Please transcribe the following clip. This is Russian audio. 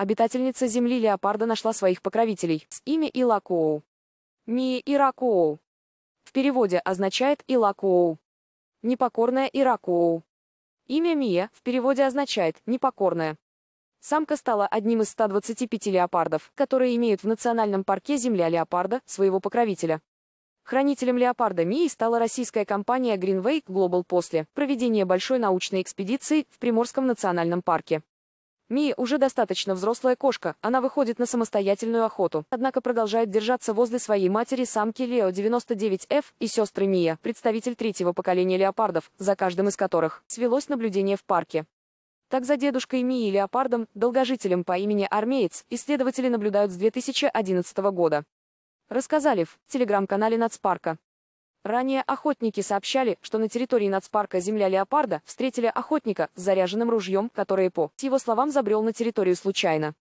обитательница земли леопарда нашла своих покровителей с имя Илакоу. Мия Иракоу. В переводе означает Илакоу. Непокорная Иракоу. Имя Мия в переводе означает «непокорная». Самка стала одним из 125 леопардов, которые имеют в национальном парке «Земля леопарда» своего покровителя. Хранителем леопарда Мии стала российская компания Greenway Global после проведения большой научной экспедиции в Приморском национальном парке. Мия уже достаточно взрослая кошка, она выходит на самостоятельную охоту. Однако продолжает держаться возле своей матери самки Лео 99F и сестры Мия, представитель третьего поколения леопардов, за каждым из которых свелось наблюдение в парке. Так за дедушкой Мии Леопардом, долгожителем по имени Армеец, исследователи наблюдают с 2011 года. Рассказали в телеграм-канале Нацпарка. Ранее охотники сообщали, что на территории нацпарка «Земля леопарда» встретили охотника с заряженным ружьем, который по его словам забрел на территорию случайно.